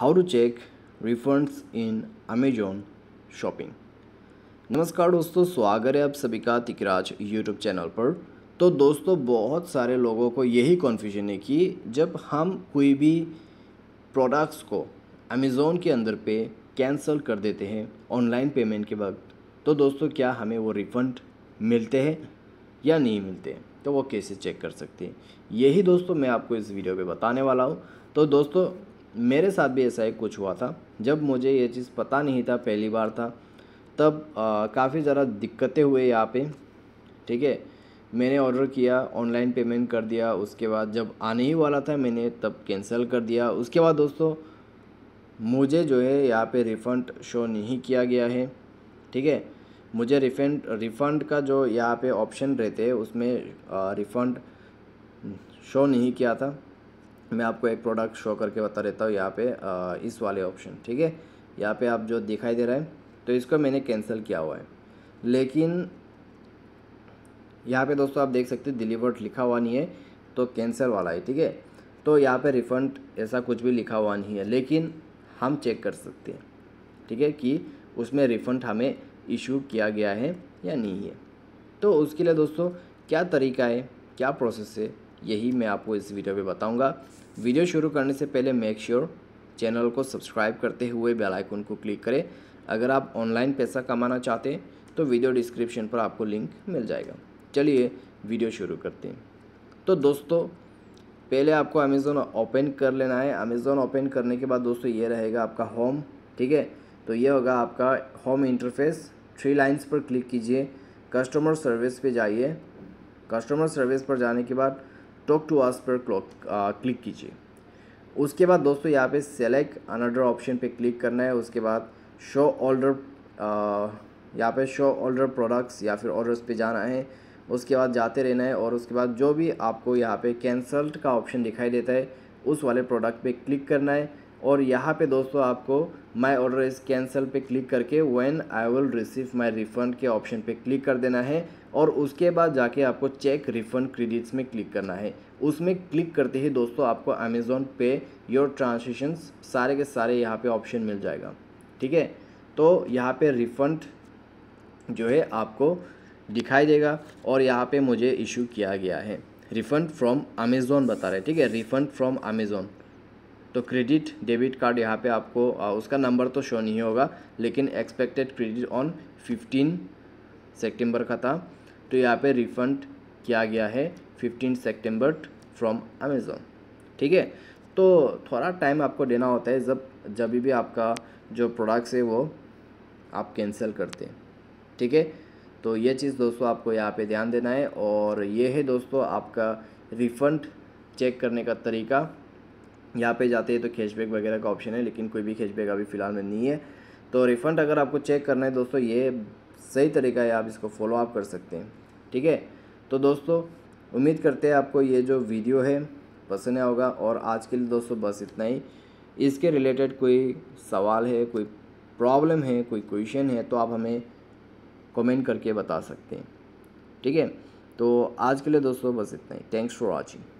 how to check refunds in Amazon shopping नमस्कार दोस्तों स्वागत है आप सभी का तिकराज यूट्यूब चैनल पर तो दोस्तों बहुत सारे लोगों को यही कन्फ्यूजन है कि जब हम कोई भी प्रोडक्ट्स को अमेज़ोन के अंदर पे कैंसिल कर देते हैं ऑनलाइन पेमेंट के वक्त तो दोस्तों क्या हमें वो रिफ़ंड मिलते हैं या नहीं मिलते हैं तो वो कैसे चेक कर सकते हैं यही दोस्तों मैं आपको इस वीडियो पे बताने वाला हूँ तो दोस्तों मेरे साथ भी ऐसा ही कुछ हुआ था जब मुझे ये चीज़ पता नहीं था पहली बार था तब काफ़ी ज़रा दिक्कतें हुए यहाँ पे ठीक है मैंने ऑर्डर किया ऑनलाइन पेमेंट कर दिया उसके बाद जब आने ही वाला था मैंने तब कैंसिल कर दिया उसके बाद दोस्तों मुझे जो है यहाँ पे रिफ़ंड शो नहीं किया गया है ठीक है मुझे रिफंड रिफ़ंड का जो यहाँ पे ऑप्शन रहते हैं उसमें रिफ़ंड शो नहीं किया था मैं आपको एक प्रोडक्ट शो करके बता देता हूँ यहाँ पे आ, इस वाले ऑप्शन ठीक है यहाँ पे आप जो दिखाई दे रहा है तो इसको मैंने कैंसिल किया हुआ है लेकिन यहाँ पे दोस्तों आप देख सकते डिलीवर्ड लिखा हुआ नहीं है तो कैंसिल वाला है ठीक है तो यहाँ पे रिफ़ंड ऐसा कुछ भी लिखा हुआ नहीं है लेकिन हम चेक कर सकते हैं ठीक है कि उसमें रिफ़ंड हमें इशू किया गया है या नहीं है तो उसके लिए दोस्तों क्या तरीका है क्या प्रोसेस है यही मैं आपको इस वीडियो में बताऊंगा वीडियो शुरू करने से पहले मेक श्योर चैनल को सब्सक्राइब करते हुए बेल आइकन को क्लिक करें अगर आप ऑनलाइन पैसा कमाना चाहते हैं तो वीडियो डिस्क्रिप्शन पर आपको लिंक मिल जाएगा चलिए वीडियो शुरू करते हैं तो दोस्तों पहले आपको अमेज़ोन ओपन कर लेना है अमेज़ोन ओपन करने के बाद दोस्तों ये रहेगा आपका होम ठीक है तो ये होगा आपका होम इंटरफेस थ्री लाइंस पर क्लिक कीजिए कस्टमर सर्विस पे जाइए कस्टमर सर्विस पर जाने के बाद स्टॉक टू आस पर क्लॉक क्लिक कीजिए उसके बाद दोस्तों यहाँ पे सेलेक्ट अनडर ऑप्शन पे क्लिक करना है उसके बाद शो ऑर्डर यहाँ पे शो ऑर्डर प्रोडक्ट्स या फिर ऑर्डर्स पे जाना है उसके बाद जाते रहना है और उसके बाद जो भी आपको यहाँ पे कैंसल्ड का ऑप्शन दिखाई देता है उस वाले प्रोडक्ट पे क्लिक करना है और यहाँ पे दोस्तों आपको माय ऑर्डर इज़ कैंसल पे क्लिक करके when I will receive my refund के ऑप्शन पे क्लिक कर देना है और उसके बाद जाके आपको चेक रिफ़ंड क्रेडिट्स में क्लिक करना है उसमें क्लिक करते ही दोस्तों आपको अमेज़ोन पे योर ट्रांजेक्शन सारे के सारे यहाँ पे ऑप्शन मिल जाएगा ठीक है तो यहाँ पर रिफ़ंड जो है आपको दिखाई देगा और यहाँ पर मुझे इशू किया गया है रिफ़ंड फ्रॉम अमेज़ोन बता रहे ठीक है रिफ़ंड फ्रॉम अमेज़ोन तो क्रेडिट डेबिट कार्ड यहाँ पे आपको आ, उसका नंबर तो शो नहीं होगा लेकिन expected credit on fifteen September का था तो यहाँ पे रिफ़ंड किया गया है फिफ्टीन सेप्टेम्बर फ्रॉम अमेज़ोन ठीक है तो थोड़ा टाइम आपको देना होता है जब जब भी आपका जो प्रोडक्ट्स है वो आप कैंसिल करते हैं ठीक है तो ये चीज़ दोस्तों आपको यहाँ पे ध्यान देना है और ये है दोस्तों आपका रिफ़ंड चेक करने का तरीका यहाँ पे जाते हैं तो कैशबैक वगैरह का ऑप्शन है लेकिन कोई भी कैशबैक अभी फ़िलहाल में नहीं है तो रिफ़ंड अगर आपको चेक करना है दोस्तों ये सही तरीका है आप इसको फॉलो अप कर सकते हैं ठीक है तो दोस्तों उम्मीद करते हैं आपको ये जो वीडियो है पसंद आया होगा और आज के लिए दोस्तों बस इतना ही इसके रिलेटेड कोई सवाल है कोई प्रॉब्लम है कोई क्वेश्चन है तो आप हमें कमेंट करके बता सकते हैं ठीक है तो आज के लिए दोस्तों बस इतना ही थैंक्स फॉर वॉचिंग